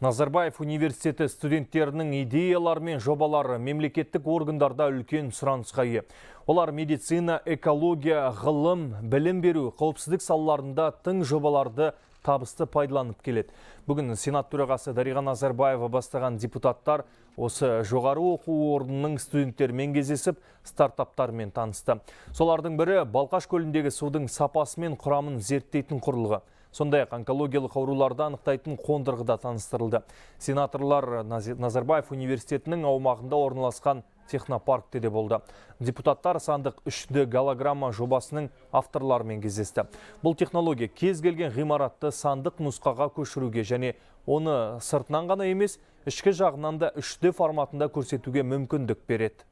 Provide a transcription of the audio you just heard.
Назарбаев университеті студенттерінің идеялары мен жобалары мемлекеттік органдарда үлкен сұранысқа ие. Олар медицина, экология, ғылым, білім беру, қауіпсіздік салаларында тың жобаларды табысты пайдаланып келеді. Бүгін Сенат төрағасы Дариға Назарбаева бастаған депутаттар осы жоғары оқу орнының студенттермен кездесіп, стартаптармен танысты. Солардың бірі Балқаш көліндегі судың сапасы мен құрамын зерттейтін құрылғы сондай ақ онкологиялық ауруларды анықтайтын қондырғы да таныстырылды сенаторлар назарбаев университетінің аумағында орналасқан технопаркте де болды депутаттар сандық үшінде голограмма жобасының авторларымен кездесті бұл технология кез келген ғимаратты сандық нұсқаға көшіруге және оны сыртынан ғана емес ішкі жағынан да үшінде форматында көрсетуге мүмкіндік береді